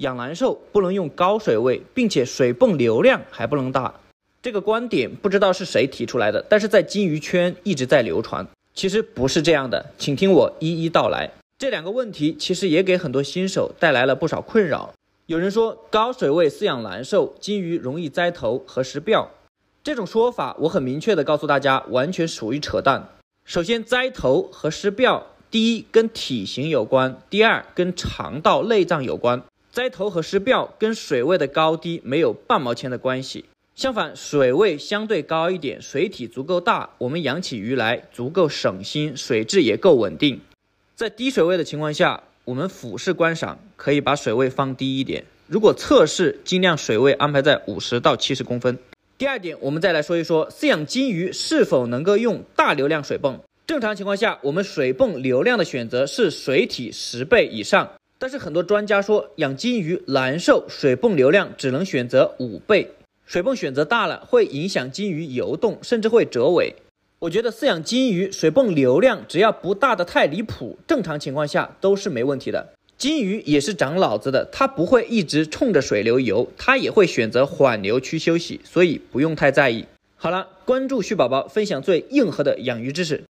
养蓝寿不能用高水位，并且水泵流量还不能大。这个观点不知道是谁提出来的，但是在金鱼圈一直在流传。其实不是这样的，请听我一一道来。这两个问题其实也给很多新手带来了不少困扰。有人说高水位饲养蓝寿金鱼容易栽头和失鳔，这种说法我很明确的告诉大家，完全属于扯淡。首先栽头和失鳔，第一跟体型有关，第二跟肠道内脏有关。栽头和湿壁跟水位的高低没有半毛钱的关系，相反，水位相对高一点，水体足够大，我们养起鱼来足够省心，水质也够稳定。在低水位的情况下，我们俯视观赏，可以把水位放低一点；如果测试，尽量水位安排在五十到七十公分。第二点，我们再来说一说饲养金鱼是否能够用大流量水泵。正常情况下，我们水泵流量的选择是水体十倍以上。但是很多专家说养金鱼难受，水泵流量只能选择五倍，水泵选择大了会影响金鱼游动，甚至会折尾。我觉得饲养金鱼水泵流量只要不大的太离谱，正常情况下都是没问题的。金鱼也是长脑子的，它不会一直冲着水流游，它也会选择缓流区休息，所以不用太在意。好了，关注旭宝宝，分享最硬核的养鱼知识。